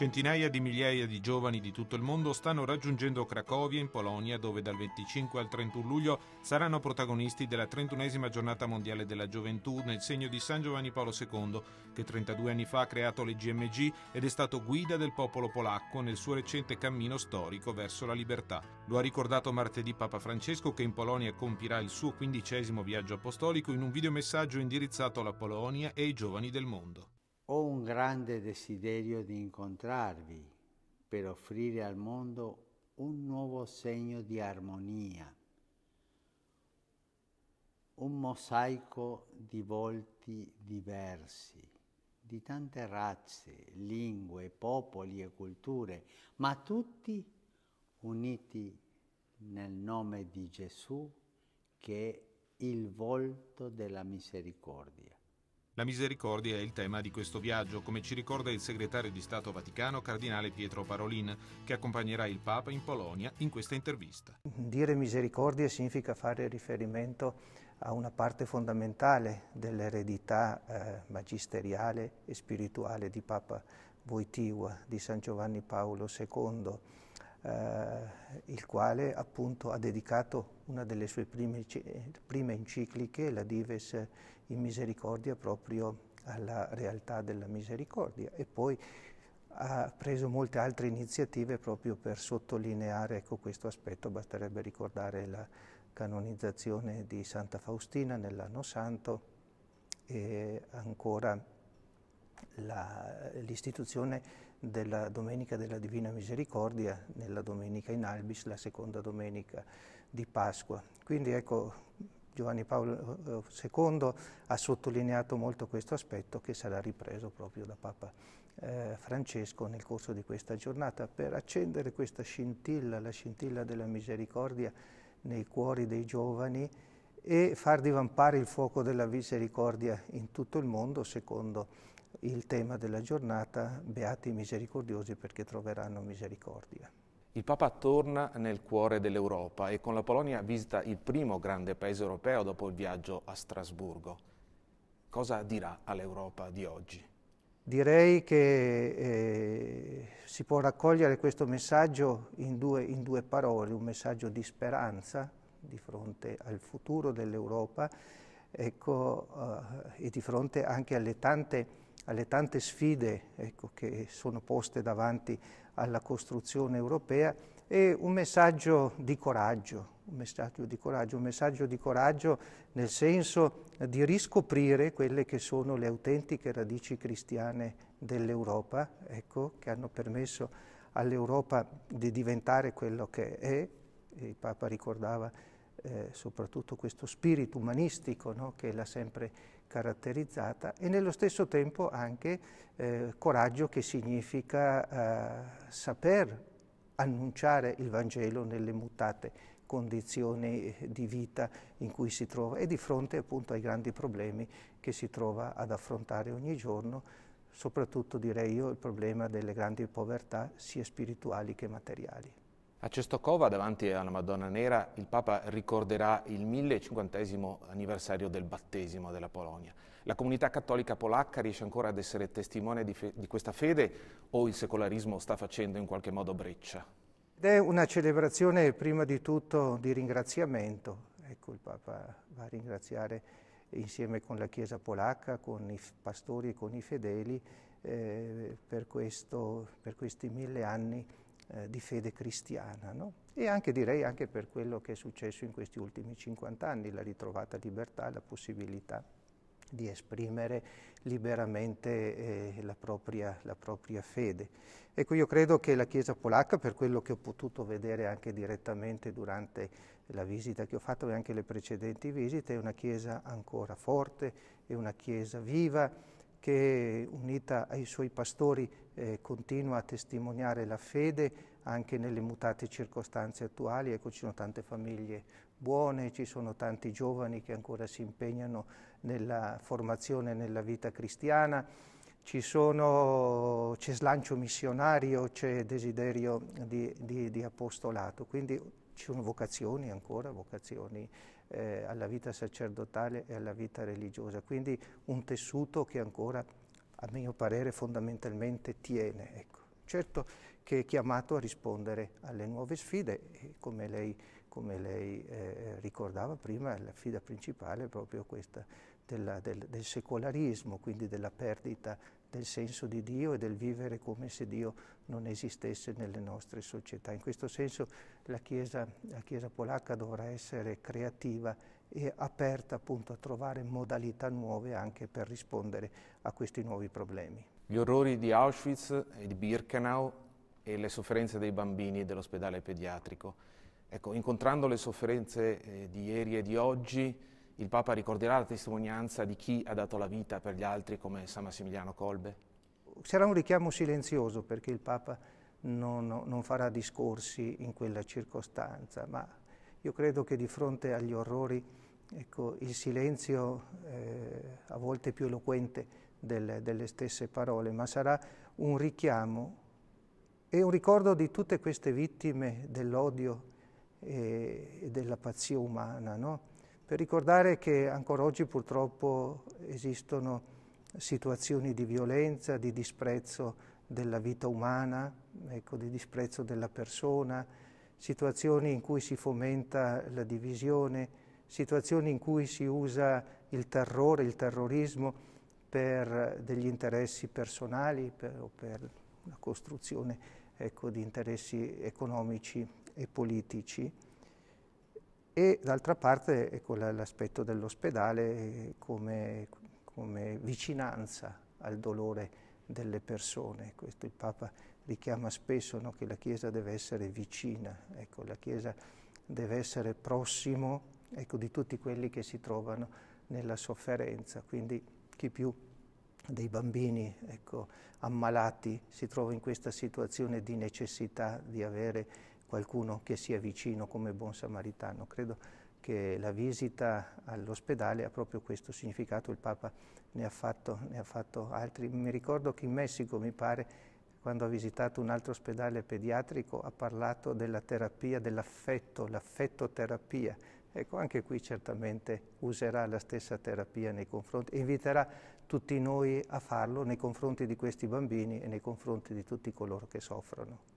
Centinaia di migliaia di giovani di tutto il mondo stanno raggiungendo Cracovia in Polonia dove dal 25 al 31 luglio saranno protagonisti della 31esima giornata mondiale della gioventù nel segno di San Giovanni Paolo II che 32 anni fa ha creato le GMG ed è stato guida del popolo polacco nel suo recente cammino storico verso la libertà. Lo ha ricordato martedì Papa Francesco che in Polonia compirà il suo quindicesimo viaggio apostolico in un videomessaggio indirizzato alla Polonia e ai giovani del mondo. Ho un grande desiderio di incontrarvi per offrire al mondo un nuovo segno di armonia, un mosaico di volti diversi, di tante razze, lingue, popoli e culture, ma tutti uniti nel nome di Gesù che è il volto della misericordia. La misericordia è il tema di questo viaggio, come ci ricorda il segretario di Stato Vaticano, Cardinale Pietro Parolin, che accompagnerà il Papa in Polonia in questa intervista. Dire misericordia significa fare riferimento a una parte fondamentale dell'eredità eh, magisteriale e spirituale di Papa Wojtyła, di San Giovanni Paolo II eh, il quale appunto ha dedicato una delle sue prime, prime encicliche, la Dives in Misericordia, proprio alla realtà della misericordia e poi ha preso molte altre iniziative proprio per sottolineare ecco, questo aspetto, basterebbe ricordare la canonizzazione di Santa Faustina nell'anno santo e ancora l'istituzione della Domenica della Divina Misericordia, nella Domenica in Albis, la seconda domenica di Pasqua. Quindi ecco, Giovanni Paolo II eh, ha sottolineato molto questo aspetto che sarà ripreso proprio da Papa eh, Francesco nel corso di questa giornata per accendere questa scintilla, la scintilla della misericordia nei cuori dei giovani e far divampare il fuoco della misericordia in tutto il mondo secondo il tema della giornata Beati misericordiosi perché troveranno misericordia. Il Papa torna nel cuore dell'Europa e con la Polonia visita il primo grande paese europeo dopo il viaggio a Strasburgo. Cosa dirà all'Europa di oggi? Direi che eh, si può raccogliere questo messaggio in due, in due parole, un messaggio di speranza di fronte al futuro dell'Europa ecco, eh, e di fronte anche alle tante alle tante sfide ecco, che sono poste davanti alla costruzione europea e un messaggio di coraggio, un messaggio di coraggio, un messaggio di coraggio nel senso di riscoprire quelle che sono le autentiche radici cristiane dell'Europa, ecco, che hanno permesso all'Europa di diventare quello che è, il Papa ricordava eh, soprattutto questo spirito umanistico no, che l'ha sempre caratterizzata e nello stesso tempo anche eh, coraggio che significa eh, saper annunciare il Vangelo nelle mutate condizioni eh, di vita in cui si trova e di fronte appunto ai grandi problemi che si trova ad affrontare ogni giorno, soprattutto direi io il problema delle grandi povertà sia spirituali che materiali. A Cestocova, davanti alla Madonna Nera, il Papa ricorderà il 1050 anniversario del battesimo della Polonia. La comunità cattolica polacca riesce ancora ad essere testimone di, fe- di questa fede o il secolarismo sta facendo in qualche modo breccia? Ed È una celebrazione prima di tutto di ringraziamento. Ecco, il Papa va a ringraziare insieme con la Chiesa polacca, con i pastori e con i fedeli eh, per, questo, per questi mille anni eh, di fede cristiana no? e anche direi anche per quello che è successo in questi ultimi 50 anni, la ritrovata libertà, la possibilità di esprimere liberamente eh, la, propria, la, propria, fede. Ecco, io credo che la Chiesa polacca, per quello che ho potuto vedere anche direttamente durante la visita che ho fatto e anche le precedenti visite, è una Chiesa ancora forte, è una Chiesa viva, che unita ai suoi pastori eh, continua a testimoniare la fede anche nelle mutate circostanze attuali. Ecco, ci sono tante famiglie buone, ci sono tanti giovani che ancora si impegnano nella formazione, nella vita cristiana. Sono, c'è slancio missionario, c'è desiderio di, di, di apostolato, quindi ci sono vocazioni ancora, vocazioni eh, alla vita sacerdotale e alla vita religiosa. Quindi un tessuto che ancora, a mio parere, fondamentalmente tiene. Ecco. Certo che è chiamato a rispondere alle nuove sfide, come lei come lei eh, ricordava prima, la sfida principale è proprio questa della, del, del, secolarismo, quindi della perdita del senso di Dio e del vivere come se Dio non esistesse nelle nostre società. In questo senso la Chiesa, la Chiesa polacca dovrà essere creativa e aperta appunto a trovare modalità nuove anche per rispondere a questi nuovi problemi. Gli orrori di Auschwitz e di Birkenau e le sofferenze dei bambini dell'ospedale pediatrico Ecco, incontrando le sofferenze eh, di ieri e di oggi, il Papa ricorderà la testimonianza di chi ha dato la vita per gli altri come San Massimiliano Colbe? Sarà un richiamo silenzioso perché il Papa non, non farà discorsi in quella circostanza, ma io credo che di fronte agli orrori ecco, il silenzio eh, a volte è più eloquente delle, delle stesse parole, ma sarà un richiamo e un ricordo di tutte queste vittime dell'odio e, e della pazzia umana, no? per ricordare che ancora oggi purtroppo esistono situazioni di violenza, di disprezzo della vita umana, ecco, di disprezzo della persona, situazioni in cui si fomenta la divisione, situazioni in cui si usa il terrore, il terrorismo per degli interessi personali per, o per la costruzione ecco, di interessi economici e politici e d'altra parte ecco, l'aspetto dell'ospedale come, come, vicinanza al dolore delle persone. Questo il Papa richiama spesso no, che la Chiesa deve essere vicina, ecco, la Chiesa deve essere prossimo ecco, di tutti quelli che si trovano nella sofferenza, quindi chi più dei bambini ecco, ammalati si trova in questa situazione di necessità di avere qualcuno che sia vicino come buon samaritano. Credo che la visita all'ospedale ha proprio questo significato, il Papa ne ha, fatto, ne ha fatto, altri. Mi ricordo che in Messico, mi pare, quando ha visitato un altro ospedale pediatrico, ha parlato della terapia dell'affetto, l'affettoterapia. Ecco, anche qui certamente userà la stessa terapia nei confronti, inviterà tutti noi a farlo nei confronti di questi bambini e nei confronti di tutti coloro che soffrono.